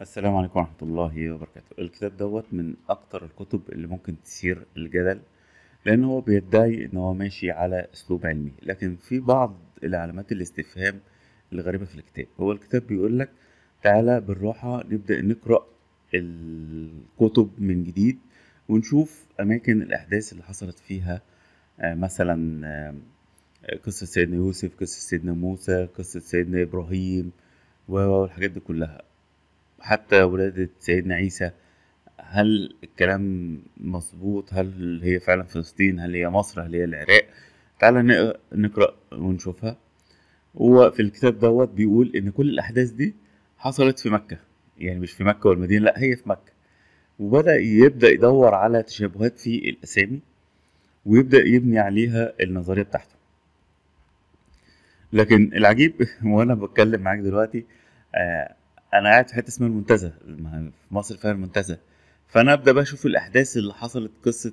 السلام عليكم ورحمة الله وبركاته الكتاب دوت من أكتر الكتب اللي ممكن تثير الجدل لأن هو بيدعي إن هو ماشي على أسلوب علمي لكن في بعض العلامات الاستفهام الغريبة في الكتاب هو الكتاب بيقول لك تعالى بالراحة نبدأ نقرأ الكتب من جديد ونشوف أماكن الأحداث اللي حصلت فيها آه، مثلا آه، قصة سيدنا يوسف قصة سيدنا موسى قصة سيدنا إبراهيم والحاجات دي كلها حتى ولادة سيدنا عيسى هل الكلام مظبوط هل هي فعلا فلسطين هل هي مصر هل هي العراق تعالى نقرأ ونشوفها وفي الكتاب دوت بيقول ان كل الاحداث دي حصلت في مكة يعني مش في مكة والمدينة لا هي في مكة وبدأ يبدأ يدور على تشابهات في الأسامي ويبدأ يبني عليها النظرية بتاعته لكن العجيب وأنا بتكلم معاك دلوقتي آه انا قاعد في حته اسمها المنتزه في مصر فيها المنتزه فانا ابدا بقى اشوف الاحداث اللي حصلت قصه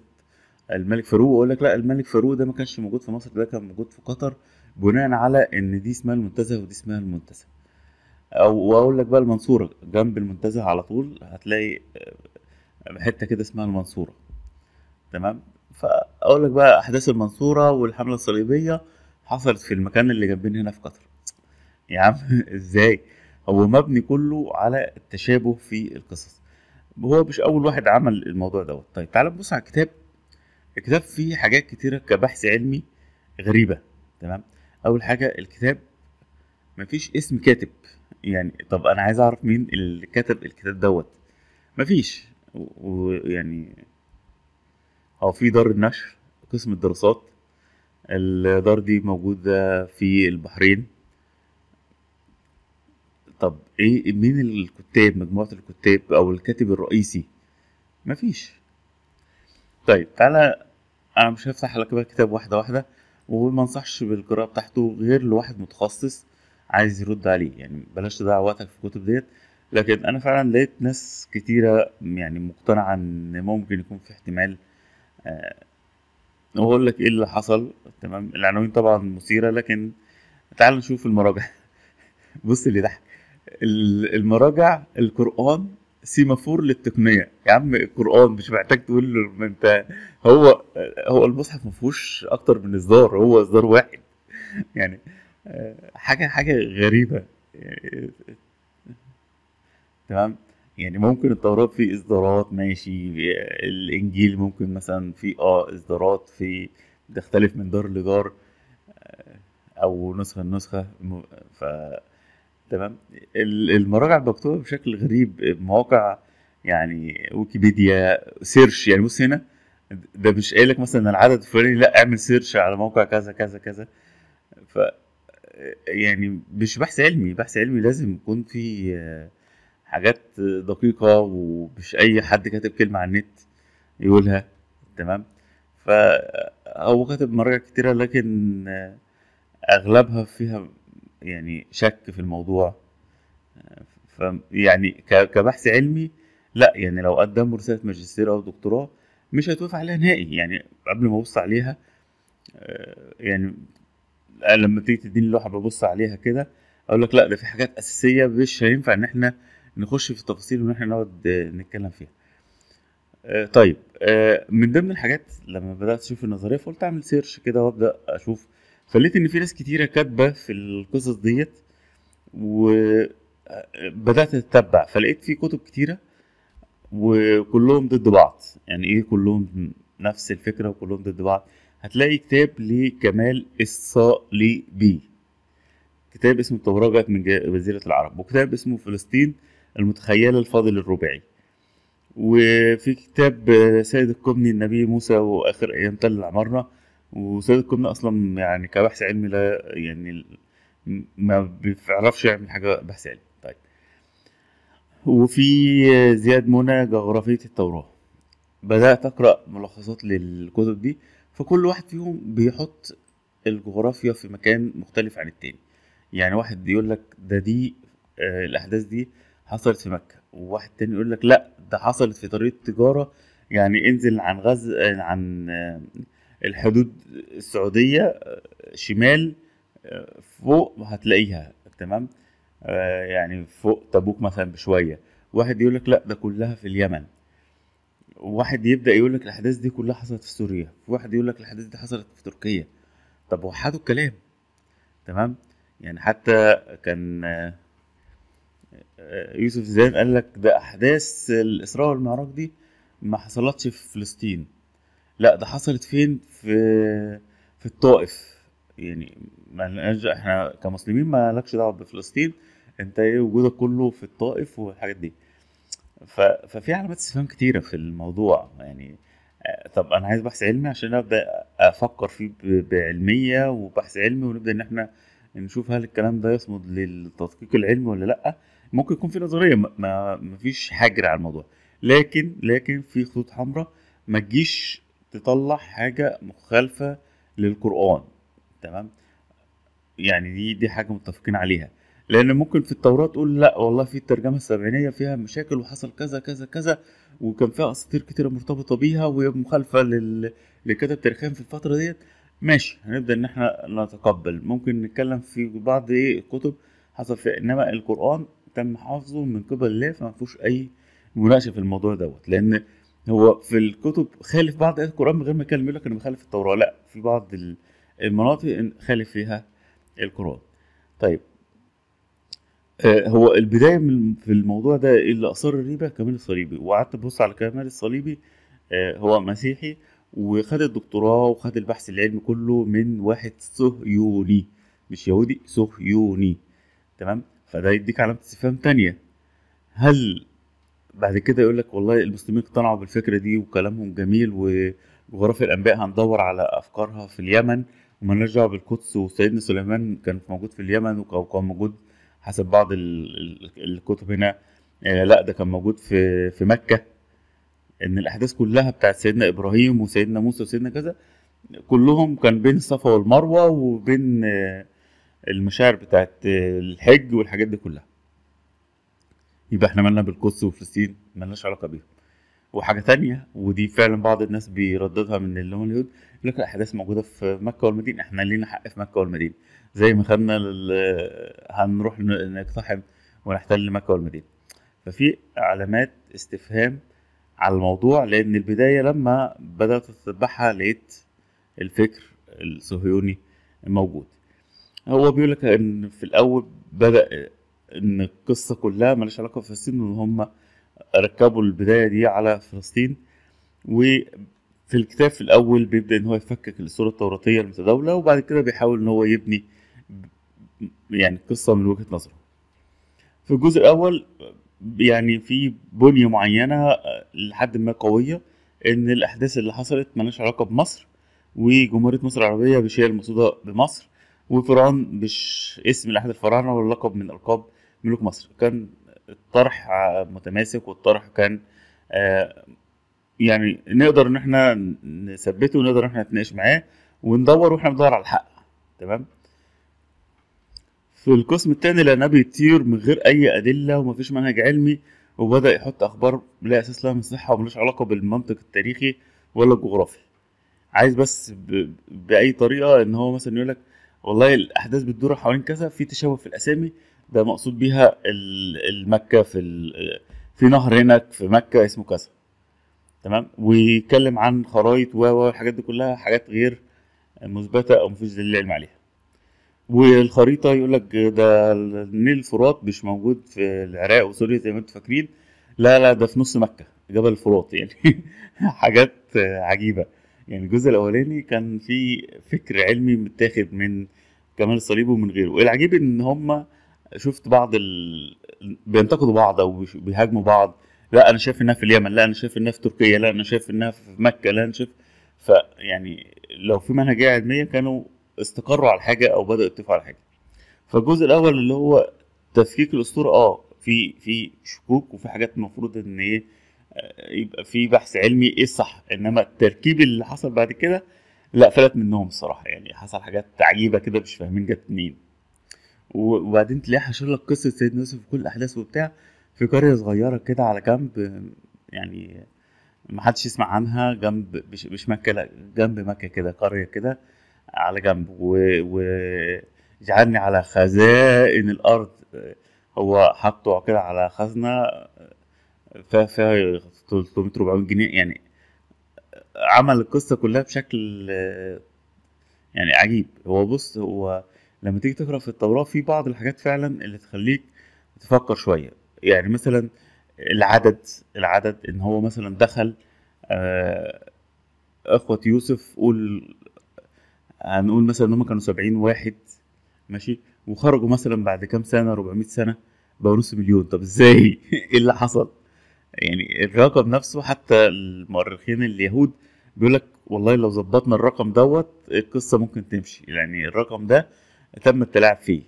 الملك فاروق واقول لك لا الملك فاروق ده ما كانش موجود في مصر ده كان موجود في قطر بناء على ان دي اسمها المنتزه ودي اسمها المنتزه او واقول لك بقى المنصوره جنب المنتزه على طول هتلاقي آه، حته كده اسمها المنصوره تمام فاقول لك بقى احداث المنصوره والحمله الصليبيه حصلت في المكان اللي جنبنا هنا في قطر يا عم ازاي هو مبني كله على التشابه في القصص هو مش اول واحد عمل الموضوع دوت طيب تعال نبص على الكتاب الكتاب فيه حاجات كتيره كبحث علمي غريبه تمام اول حاجه الكتاب مفيش اسم كاتب يعني طب انا عايز اعرف مين اللي كتب الكتاب دوت مفيش ويعني هو في دار النشر قسم الدراسات الدار دي موجودة في البحرين طب ايه مين الكتاب مجموعه الكتاب او الكاتب الرئيسي مفيش طيب تعالى انا مش هفتح لك بقى كتاب واحده واحده وما انصحش بالقراءه بتاعته غير لواحد متخصص عايز يرد عليه يعني بلاش تضيع وقتك في الكتب ديت لكن انا فعلا لقيت ناس كتيره يعني مقتنعه ان ممكن يكون في احتمال آه واقول لك ايه اللي حصل تمام العناوين طبعا مثيره لكن تعال نشوف المراجع بص اللي تحت المراجع القران سيمافور للتقنيه يا عم القران مش محتاج تقول له ما انت هو هو المصحف ما فيهوش اكتر من اصدار هو اصدار واحد يعني آه، حاجه حاجه غريبه تمام يعني ممكن التوراة في إصدارات ماشي الإنجيل ممكن مثلا في آه إصدارات في تختلف من دار لدار آه، أو نسخة لنسخة ف تمام المراجع المكتوبه بشكل غريب مواقع يعني ويكيبيديا سيرش يعني بص هنا ده مش قايل لك مثلا العدد الفلاني لا اعمل سيرش على موقع كذا كذا كذا ف يعني مش بحث علمي بحث علمي لازم يكون في حاجات دقيقه ومش اي حد كاتب كلمه على النت يقولها تمام فهو كاتب مراجع كتيره لكن اغلبها فيها يعني شك في الموضوع يعني كبحث علمي لا يعني لو قدم رساله ماجستير او دكتوراه مش هيتوافق عليها نهائي يعني قبل ما ابص عليها آه، يعني لما تيجي تديني لوحه ببص عليها كده اقول لك لا ده في حاجات اساسيه مش هينفع ان احنا نخش في التفاصيل وان احنا نقعد نتكلم فيها آه، طيب آه، من ضمن الحاجات لما بدات اشوف النظريه فقلت اعمل سيرش كده وابدا اشوف فلقيت ان في ناس كتيره كاتبه في القصص ديت وبدات اتتبع فلقيت في كتب كتيره وكلهم ضد بعض يعني ايه كلهم نفس الفكره وكلهم ضد بعض هتلاقي كتاب لكمال الصليبي كتاب اسمه التوراه من جزيرة العرب وكتاب اسمه فلسطين المتخيلة الفاضل الرباعي وفي كتاب سيد الكبني النبي موسى وآخر أيام تل عمرنا وسيد القمة أصلا يعني كبحث علمي لا يعني ما بيعرفش يعمل حاجة بحث علمي طيب وفي زياد منى جغرافية التوراة بدأت أقرأ ملخصات للكتب دي فكل واحد فيهم بيحط الجغرافيا في مكان مختلف عن التاني يعني واحد يقول لك ده دي آه، الأحداث دي حصلت في مكة وواحد تاني يقول لك لا ده حصلت في طريق تجارة يعني انزل عن غز عن الحدود السعوديه شمال فوق هتلاقيها تمام آه، يعني فوق تبوك مثلا بشويه واحد يقول لك لا ده كلها في اليمن واحد يبدا يقول لك الاحداث دي كلها حصلت في سوريا واحد يقول لك الاحداث دي حصلت في تركيا طب وحدوا الكلام تمام يعني حتى كان آه، يوسف زيدان قال لك ده احداث الاسراء والمعراج دي ما حصلتش في فلسطين لا ده حصلت فين في في الطائف يعني ما احنا كمسلمين ما لكش دعوه بفلسطين انت ايه وجودك كله في الطائف والحاجات دي ففي علامات استفهام كتيره في الموضوع يعني طب انا عايز بحث علمي عشان ابدا افكر فيه بعلميه وبحث علمي ونبدا ان احنا نشوف هل الكلام ده يصمد للتدقيق العلمي ولا لا ممكن يكون في نظريه ما, ما فيش حجر على الموضوع لكن لكن في خطوط حمراء ما تجيش تطلع حاجه مخالفه للقران تمام يعني دي دي حاجه متفقين عليها لان ممكن في التوراه تقول لا والله في الترجمه السبعينيه فيها مشاكل وحصل كذا كذا كذا وكان فيها اساطير كتيره مرتبطه بيها وهي مخالفه لل... لكتب تاريخيا في الفتره ديت ماشي هنبدا ان احنا نتقبل ممكن نتكلم في بعض ايه الكتب حصل فيها انما القران تم حفظه من قبل الله فما فيهوش اي مناقشه في الموضوع دوت لان هو في الكتب خالف بعض ايات القران من غير ما يكلم يقول لك انا بخالف التوراه لا في بعض المناطق خالف فيها القران طيب آه، هو البدايه من في الموضوع ده اللي اثار الريبه كمال الصليبي وقعدت تبص على كمال الصليبي آه، هو مسيحي وخد الدكتوراه وخد البحث العلمي كله من واحد صهيوني مش يهودي صهيوني تمام فده يديك علامه استفهام تانية هل بعد كده يقول لك والله المسلمين اقتنعوا بالفكره دي وكلامهم جميل وغرف الانبياء هندور على افكارها في اليمن وما دعوه بالقدس وسيدنا سليمان كان موجود في اليمن وكان موجود حسب بعض الكتب هنا آه، لا ده كان موجود في في مكه ان الاحداث كلها بتاعت سيدنا ابراهيم وسيدنا موسى وسيدنا كذا كلهم كان بين الصفا والمروه وبين آه، المشاعر بتاعت آه، الحج والحاجات دي كلها يبقى احنا مالنا بالقدس وفلسطين مالناش علاقه بيهم وحاجه تانية ودي فعلا بعض الناس بيرددها من اللي هم اليهود يقول لك الاحداث موجوده في مكه والمدينه احنا لينا حق في مكه والمدينه زي ما خدنا هنروح نقتحم ونحتل مكه والمدينه ففي علامات استفهام على الموضوع لان البدايه لما بدات اتبعها لقيت الفكر الصهيوني موجود هو بيقول لك ان في الاول بدا ان القصه كلها مالهاش علاقه بفلسطين وان هم ركبوا البدايه دي على فلسطين وفي الكتاب في الاول بيبدا ان هو يفكك الصوره التوراتيه المتداوله وبعد كده بيحاول ان هو يبني يعني القصه من وجهه نظره في الجزء الاول يعني في بنيه معينه لحد ما قويه ان الاحداث اللي حصلت مالهاش علاقه بمصر وجمهوريه مصر العربيه مش هي المقصوده بمصر وفرعون مش اسم لاحد الفراعنه ولا لقب من القاب ملوك مصر كان الطرح متماسك والطرح كان آه، يعني نقدر ان احنا نثبته ونقدر ان احنا نتناقش معاه وندور واحنا بندور على الحق تمام في القسم الثاني لانه بيطير من غير اي ادله ومفيش منهج علمي وبدا يحط اخبار لا اساس لها من صحه وملوش علاقه بالمنطق التاريخي ولا الجغرافي عايز بس ب... باي طريقه ان هو مثلا يقول لك والله الاحداث بتدور حوالين كذا في تشابه في الاسامي ده مقصود بيها المكه في في نهر هناك في مكه اسمه كذا تمام ويتكلم عن خرايط و الحاجات دي كلها حاجات غير مثبته او مفيش دليل علم عليها والخريطه يقول لك ده النيل الفرات مش موجود في العراق وسوريا زي ما انتم فاكرين لا لا ده في نص مكه جبل الفرات يعني حاجات عجيبه يعني الجزء الاولاني كان في فكر علمي متاخد من كمال الصليب ومن غيره العجيب ان هم شفت بعض ال... بينتقدوا بعض او بيهاجموا بعض لا انا شايف انها في اليمن لا انا شايف انها في تركيا لا انا شايف انها في مكه لا انا شايف فيعني لو في منهجيه علميه كانوا استقروا على حاجه او بداوا يتفقوا على حاجه فالجزء الاول اللي هو تفكيك الاسطوره اه في في شكوك وفي حاجات المفروض ان ايه آه، يبقى في بحث علمي ايه الصح انما التركيب اللي حصل بعد كده لا فلت منهم الصراحه يعني حصل حاجات عجيبه كده مش فاهمين جت منين وبعدين تلاقي حاشر لك قصه سيدنا يوسف وكل الاحداث وبتاع في قريه صغيره كده على جنب يعني ما حدش يسمع عنها جنب مش, مكه لا جنب مكه كده قريه كده على جنب وجعلني على خزائن الارض هو حطه كده على خزنه فيها فيها 300 400 جنيه يعني عمل القصه كلها بشكل يعني عجيب هو بص هو لما تيجي تقرا في التوراه في بعض الحاجات فعلا اللي تخليك تفكر شويه يعني مثلا العدد العدد ان هو مثلا دخل آه، اخوه يوسف قول هنقول مثلا ان هم كانوا سبعين واحد ماشي وخرجوا مثلا بعد كام سنه 400 سنه بقوا نص مليون طب ازاي ايه اللي حصل يعني الرقم نفسه حتى المؤرخين اليهود بيقول لك والله لو ظبطنا الرقم دوت القصه ممكن تمشي يعني الرقم ده تم التلاعب فيه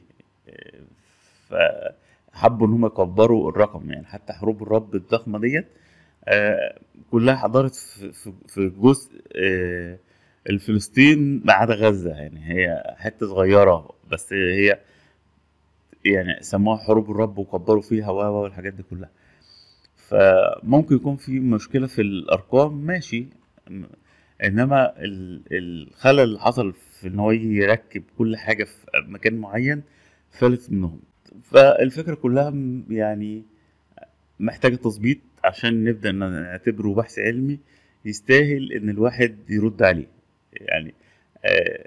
فحبوا ان هم يكبروا الرقم يعني حتى حروب الرب الضخمه ديت آه، كلها حضرت في جزء آه، الفلسطين ما عدا غزه يعني هي حته صغيره بس هي يعني سموها حروب الرب وكبروا فيها و والحاجات دي كلها فممكن يكون في مشكله في الارقام ماشي انما الخلل اللي حصل في ان هو يركب كل حاجه في مكان معين فلت منهم فالفكره كلها يعني محتاجه تظبيط عشان نبدا نعتبره بحث علمي يستاهل ان الواحد يرد عليه يعني آه،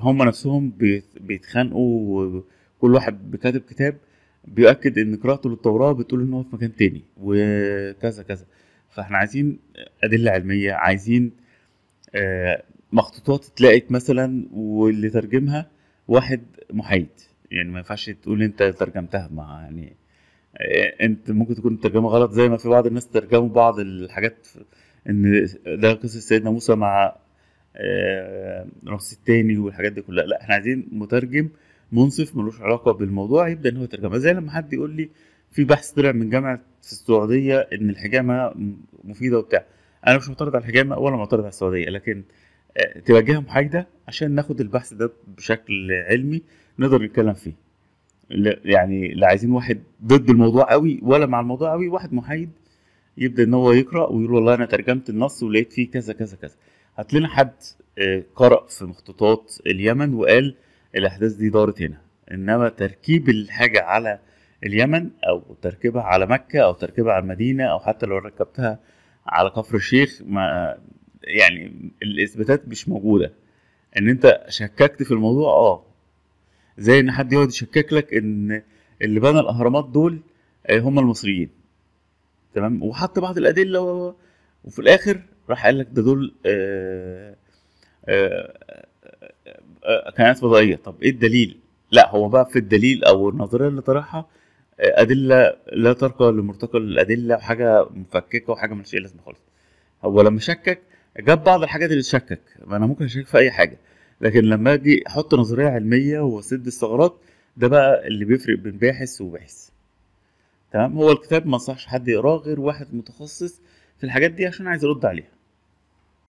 هم نفسهم بيتخانقوا كل واحد كاتب كتاب بيؤكد ان قراءته للتوراه بتقول ان هو في مكان تاني وكذا كذا فاحنا عايزين ادله علميه عايزين آه، مخطوطات اتلقت مثلا واللي ترجمها واحد محايد يعني ما ينفعش تقول انت ترجمتها مع يعني آه، انت ممكن تكون الترجمه غلط زي ما في بعض الناس ترجموا بعض الحاجات ان ده قصه سيدنا موسى مع آه، رمسيس الثاني والحاجات دي كلها لا احنا عايزين مترجم منصف ملوش علاقه بالموضوع يبدا ان هو يترجمها زي لما حد يقول لي في بحث طلع من جامعه في السعوديه ان الحجامه مفيده وبتاع انا مش معترض على الحجامه ولا معترض على السعوديه لكن آه، تبقى جهه محايده عشان ناخد البحث ده بشكل علمي نقدر نتكلم فيه يعني لا عايزين واحد ضد الموضوع قوي ولا مع الموضوع قوي واحد محايد يبدا ان هو يقرا ويقول والله انا ترجمت النص ولقيت فيه كذا كذا كذا هات لنا حد آه، قرا في مخطوطات اليمن وقال الاحداث دي دارت هنا انما تركيب الحاجه على اليمن او تركبها على مكه او تركبها على المدينه او حتى لو ركبتها على كفر الشيخ ما يعني الاثباتات مش موجوده ان انت شككت في الموضوع اه زي ان حد يقعد يشكك لك ان اللي بنى الاهرامات دول آه، هم المصريين تمام وحط بعض الادله و... وفي الاخر راح قال لك ده دول كانت آه، آه، كائنات فضائيه طب ايه الدليل لا هو بقى في الدليل او النظريه اللي طرحها ادله لا ترقى لمرتقى الادله وحاجه مفككه وحاجه ملهاش اي لازمه خالص هو لما شكك جاب بعض الحاجات اللي تشكك انا ممكن اشكك في اي حاجه لكن لما اجي احط نظريه علميه واسد الثغرات ده بقى اللي بيفرق بين باحث وباحث تمام هو الكتاب ما انصحش حد يقراه غير واحد متخصص في الحاجات دي عشان عايز يرد عليها